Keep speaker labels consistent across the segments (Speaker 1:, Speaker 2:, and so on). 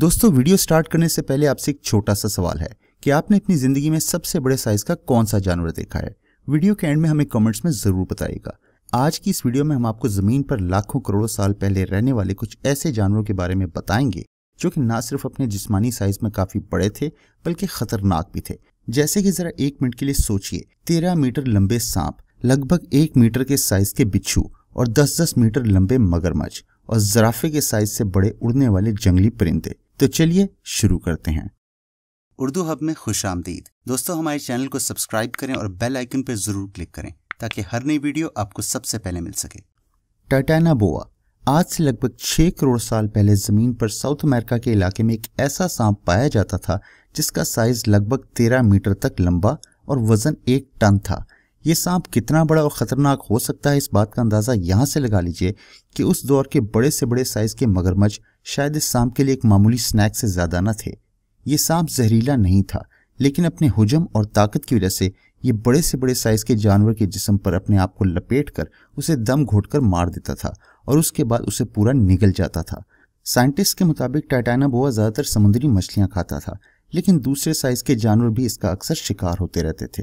Speaker 1: दोस्तों video start करने से पहले आपसे एक छोटा सा सवाल है कि आपने अपनी जिंदगी में सबसे बड़े साइज का कौन सा जानवर देखा है वीडियो के एंड में हमें कमेंट्स में जरूर बताइएगा आज की इस वीडियो में हम आपको जमीन पर लाखों करोड़ों साल पहले रहने वाले कुछ ऐसे जानवरों के बारे में बताएंगे जो कि ना सिर्फ अपने जिस्मानी साइज में काफी बड़े थे बल्कि खतरनाक भी थे जैसे कि जरा एक मिनट के लिए सोचिए तेरह मीटर लंबे सांप लगभग एक मीटर के साइज के बिच्छू और दस दस मीटर लंबे मगरमच्छ और जराफे के साइज से बड़े उड़ने वाले जंगली परिंदे तो चलिए शुरू करते हैं उर्दू हब में खुश आमदीद दोस्तों हमारे चैनल को सब्सक्राइब करें और बेल आइकन पर ज़रूर क्लिक करें ताकि हर नई वीडियो आपको सबसे पहले मिल सके टाटाना बोआ आज से लगभग छह करोड़ साल पहले ज़मीन पर साउथ अमेरिका के इलाके में एक ऐसा सांप पाया जाता था जिसका साइज़ लगभग तेरह मीटर तक लंबा और वज़न एक टन था ये सांप कितना बड़ा और ख़तरनाक हो सकता है इस बात का अंदाज़ा यहां से लगा लीजिए कि उस दौर के बड़े से बड़े साइज़ के मगरमच्छ शायद इस सांप के लिए एक मामूली स्नैक से ज़्यादा न थे ये सांप जहरीला नहीं था लेकिन अपने हजम और ताकत की वजह से ये बड़े से बड़े साइज के जानवर के जिसम पर अपने आप को लपेट कर उसे दम घोट कर मार देता था और उसके बाद उसे पूरा निगल जाता था साइंटिस्ट के मुताबिक टाइटाना बोआ ज़्यादातर समुद्री मछलियां खाता था लेकिन दूसरे साइज के जानवर भी इसका अक्सर शिकार होते रहते थे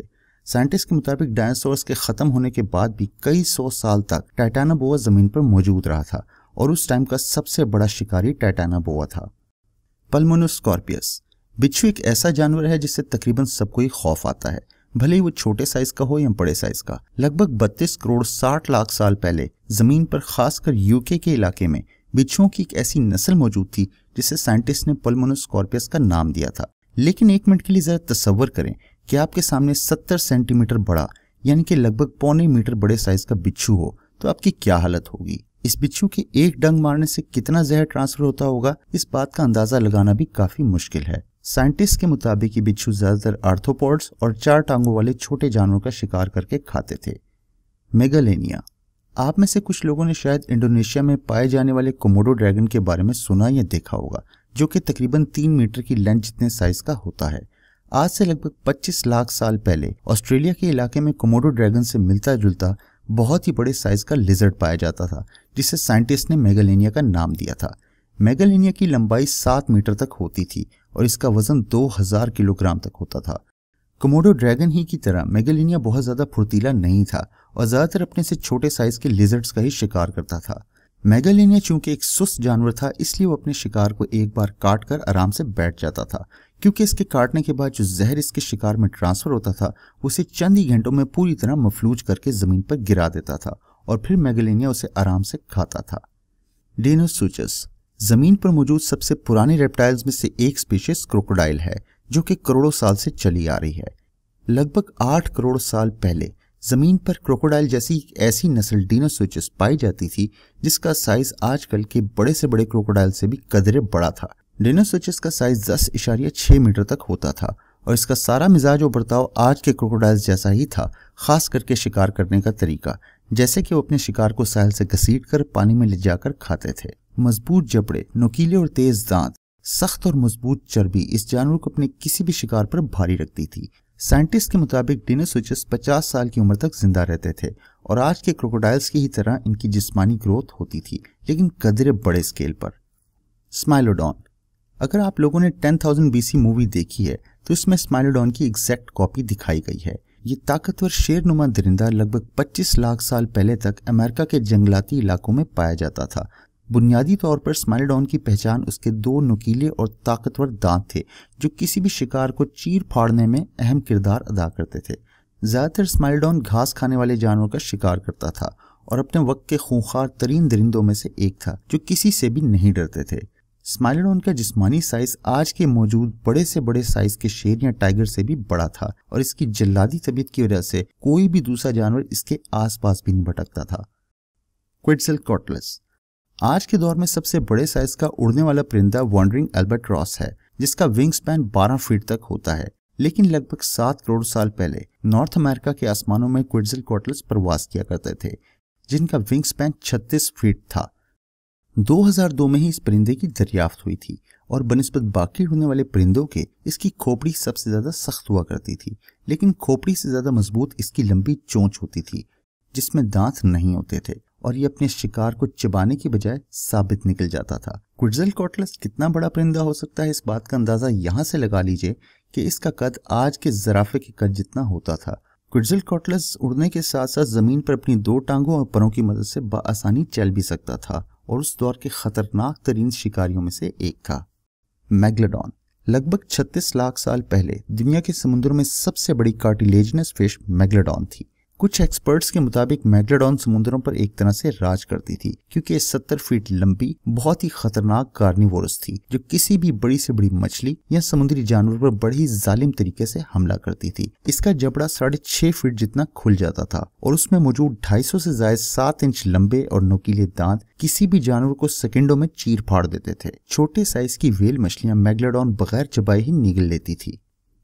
Speaker 1: साइंटिस्ट के मुताबिक डायनासोर्स के ख़त्म होने के बाद भी कई सौ साल तक टाइटाना बोआ ज़मीन पर मौजूद रहा था और उस टाइम का सबसे बड़ा शिकारी टाइटाना बोआ था पल्मोनोस्कॉर्पियस बिच्छू एक ऐसा जानवर है जिससे तकरीबन सबको ही खौफ आता है भले ही वो छोटे साइज का हो या बड़े साइज का लगभग 32 करोड़ 60 लाख साल पहले जमीन पर खासकर यूके के इलाके में बिच्छुओं की एक ऐसी नस्ल मौजूद थी जिसे साइंटिस्ट ने पलमोनोस्कॉर्पियस का नाम दिया था लेकिन एक मिनट के लिए जरा तस्वर करें कि आपके सामने 70 सेंटीमीटर बड़ा यानी कि लगभग पौने मीटर बड़े साइज का बिच्छू हो तो आपकी क्या हालत होगी इस बिच्छू के एक डंग मारने से कितना जहर ट्रांसफर होता होगा इस बात का अंदाजा लगाना भी काफी मुश्किल है साइंटिस्ट के मुताबिक ये बिच्छू ज्यादातर आर्थोपोड्स और चार टांगों वाले छोटे जानवरों का शिकार करके खाते थे मेगालेनिया आप में से कुछ लोगों ने शायद इंडोनेशिया में पाए जाने वाले कोमोडो ड्रैगन के बारे में सुना या देखा होगा जो कि तकरीबन तीन मीटर की लेंथ जितने साइज का होता है आज से लगभग 25 लाख साल पहले ऑस्ट्रेलिया के इलाके में कोमोडो ड्रैगन से मिलता जुलता बहुत ही बड़े साइज का लिजर्ड पाया जाता था जिसे साइंटिस्ट ने मेगालेनिया का नाम दिया था मेगालेनिया की लंबाई सात मीटर तक होती थी और इसका वजन दो हजार किलोग्राम तक होता था कमोडो ड्रैगन ही की तरह मेगालेनिया बहुत ज़्यादा फुर्तीला नहीं था और ज़्यादातर अपने से छोटे साइज के लिजर्ड्स का ही शिकार करता था मेगालेनिया चूंकि एक सुस्त जानवर था इसलिए वो अपने शिकार को एक बार काट कर आराम से बैठ जाता था क्योंकि इसके काटने के बाद जो जहर इसके शिकार में ट्रांसफर होता था उसे चंद ही घंटों में पूरी तरह मफलूज करके जमीन पर गिरा देता था और फिर मैगलिनिया उसे आराम से खाता था डेनोसूचस जमीन पर मौजूद सबसे पुराने रेप्टाइल्स में से एक स्पीशीज क्रोकोडाइल है जो कि करोड़ों साल से चली आ रही है लगभग आठ करोड़ साल पहले जमीन पर क्रोकोडाइल जैसी एक ऐसी नस्ल डिनोसोचस पाई जाती थी जिसका साइज आजकल के बड़े से बड़े क्रोकोडाइल से भी कदरे बड़ा था डिनर स्विचेस का साइज दस इशारिया छः मीटर तक होता था और इसका सारा मिजाज और बर्ताव आज के क्रोकोडाइल्स जैसा ही था खास करके शिकार करने का तरीका जैसे कि वो अपने शिकार को साहल से घसीट कर पानी में ले जाकर खाते थे मजबूत जबड़े नुकीले और तेज दांत सख्त और मजबूत चर्बी इस जानवर को अपने किसी भी शिकार पर भारी रखती थी साइंटिस्ट के मुताबिक डिनर स्विचेस पचास साल की उम्र तक जिंदा रहते थे और आज के क्रोकोडाइल्स की ही तरह इनकी जिस्मानी ग्रोथ होती थी लेकिन कदरे बड़े स्केल पर स्माइलोडॉन अगर आप लोगों ने 10,000 बीसी मूवी देखी है तो इसमें स्माइलोडॉन की एग्जैक्ट कॉपी दिखाई गई है ये ताकतवर शेर नुमा दरिंदा लगभग 25 लाख साल पहले तक अमेरिका के जंगलाती इलाकों में पाया जाता था बुनियादी तौर पर स्माइलोडॉन की पहचान उसके दो नुकीले और ताकतवर दांत थे जो किसी भी शिकार को चीर फाड़ने में अहम किरदार अदा करते थे ज़्यादातर स्माइलोडॉन घास खाने वाले जानवरों का शिकार करता था और अपने वक्त के खूंखार तरीन दरिंदों में से एक था जो किसी से भी नहीं डरते थे स्माइलोडॉन का जिस्मानी साइज आज के मौजूद बड़े से बड़े साइज के शेर या टाइगर से भी बड़ा था और इसकी जल्लादी तबीयत की वजह से कोई भी दूसरा जानवर इसके आसपास भी नहीं भटकता था क्विटसल कॉटलस आज के दौर में सबसे बड़े साइज का उड़ने वाला परिंदा वॉन्डरिंग एल्बर्ट रॉस है जिसका विंग स्पैन बारह फीट तक होता है लेकिन लगभग सात करोड़ साल पहले नॉर्थ अमेरिका के आसमानों में क्विटसल कॉटल्स प्रवास किया करते थे जिनका विंग स्पैन 36 फीट था 2002 में ही इस परिंदे की दरियाफ्त हुई थी और बनस्पत बाकी होने वाले परिंदों के इसकी खोपड़ी सबसे ज़्यादा सख्त हुआ करती थी लेकिन खोपड़ी से ज़्यादा मजबूत इसकी लंबी चोंच होती थी जिसमें दांत नहीं होते थे और ये अपने शिकार को चिबाने की बजाय साबित निकल जाता था कुटजल कॉटलस कितना बड़ा परिंदा हो सकता है इस बात का अंदाज़ा यहाँ से लगा लीजिए कि इसका कद आज के जराफे के कद जितना होता था क्विटजल कॉटलस उड़ने के साथ साथ ज़मीन पर अपनी दो टांगों और परों की मदद से बासानी चल भी सकता था और उस दौर के खतरनाक तरीन शिकारियों में से एक था मैगलेडॉन लगभग 36 लाख साल पहले दुनिया के समुद्र में सबसे बड़ी कार्टिलेजनस फिश मैगलेडॉन थी कुछ एक्सपर्ट्स के मुताबिक मेगलेडॉन समुद्रों पर एक तरह से राज करती थी क्योंकि सत्तर फीट लंबी बहुत ही खतरनाक कार्निवोरस थी जो किसी भी बड़ी से बड़ी मछली या समुद्री जानवर पर बड़े ही जालिम तरीके से हमला करती थी इसका जबड़ा साढ़े छह फीट जितना खुल जाता था और उसमें मौजूद सौ से जायद सात इंच लंबे और नोकीले दांत किसी भी जानवर को सेकेंडो में चीर फाड़ देते थे छोटे साइज की वेल मछलियां मैगलाडॉन बगैर चबाई ही निगल लेती थी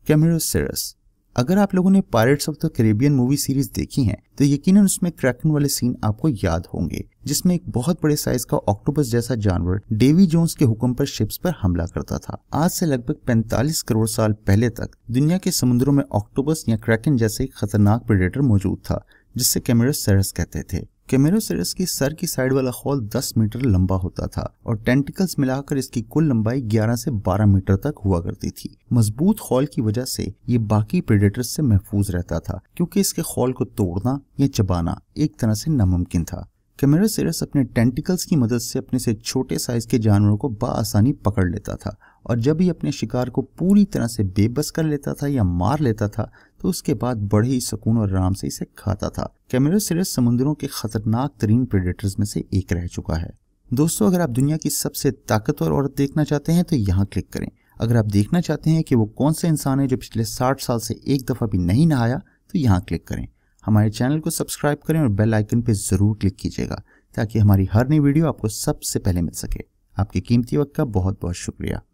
Speaker 1: कैमरोसेरस अगर आप लोगों ने pirates of the Caribbean movie series देखी है तो यकीनन उसमें क्रैकन वाले सीन आपको याद होंगे जिसमें एक बहुत बड़े साइज का ऑक्टोपस जैसा जानवर डेवी जोन्स के हुक्म पर शिप्स पर हमला करता था आज से लगभग 45 करोड़ साल पहले तक दुनिया के समुद्रों में ऑक्टोपस या क्रैकन जैसे एक खतरनाक प्रेडेटर मौजूद था जिससे कैमरस सरस कहते थे कैमेरोसरस के सर की साइड वाला खोल 10 मीटर लंबा होता था और टेंटिकल्स मिलाकर इसकी कुल लंबाई 11 से 12 मीटर तक हुआ करती थी मजबूत खोल की वजह से ये बाकी प्रेडेटर्स से महफूज रहता था क्योंकि इसके खोल को तोड़ना या चबाना एक तरह से नामुमकिन था कैमेरोसरस अपने टेंटिकल्स की मदद से अपने से छोटे साइज के जानवरों को बसानी पकड़ लेता था और जब ये अपने शिकार को पूरी तरह से बेबस कर लेता था या मार लेता था तो उसके बाद बड़े ही सुकून और आराम से इसे खाता था कैमरोसिरस समुद्रों के खतरनाक तरीन प्रेडेटर्स में से एक रह चुका है दोस्तों अगर आप दुनिया की सबसे ताकतवर औरत देखना चाहते हैं तो यहाँ क्लिक करें अगर आप देखना चाहते हैं कि वो कौन से इंसान है जो पिछले साठ साल से एक दफ़ा भी नहीं नहाया तो यहाँ क्लिक करें हमारे चैनल को सब्सक्राइब करें और बेल आइकन पर ज़रूर क्लिक कीजिएगा ताकि हमारी हर नई वीडियो आपको सबसे पहले मिल सके आपके कीमती वक्त का बहुत बहुत शुक्रिया